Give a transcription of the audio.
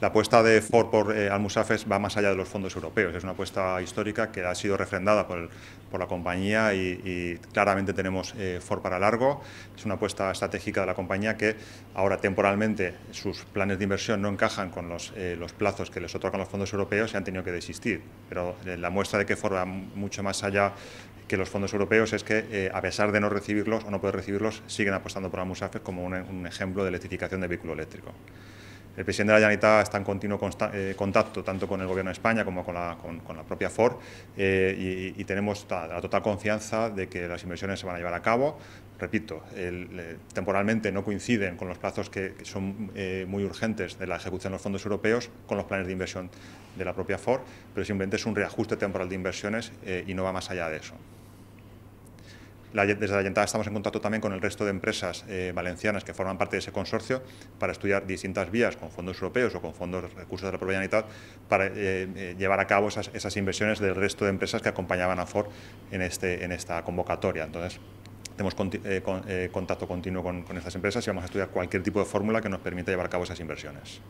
La apuesta de Ford por Almuzafes eh, Almusafes va más allá de los fondos europeos. Es una apuesta histórica que ha sido refrendada por, la compañía y, claramente tenemos eh, Ford para largo. Es una apuesta estratégica de la compañía que ahora temporalmente sus planes de inversión no encajan con los, eh, plazos que les otorgan los fondos europeos y han tenido que desistir. Pero la muestra de que Ford va mucho más allá que los fondos europeos es que, a pesar de no recibirlos o no poder recibirlos, siguen apostando por Almusafes como un, ejemplo de electrificación de vehículo eléctrico. El presidente de la Generalitat está en continuo eh, contacto tanto con el Gobierno de España como con la, propia Ford eh, y, tenemos la, total confianza de que las inversiones se van a llevar a cabo. Repito, eh, temporalmente no coinciden con los plazos que, son muy urgentes de la ejecución de los fondos europeos con los planes de inversión de la propia Ford, pero simplemente es un reajuste temporal de inversiones y no va más allá de eso desde la ayuntada estamos en contacto también con el resto de empresas eh, valencianas que forman parte de ese consorcio para estudiar distintas vías con fondos europeos o con fondos recursos de la y tal para eh, eh, llevar a cabo esas, inversiones del resto de empresas que acompañaban a Ford en, este, esta convocatoria. Entonces, tenemos contacto continuo con estas empresas y vamos a estudiar cualquier tipo de fórmula que nos permita llevar a cabo esas inversiones.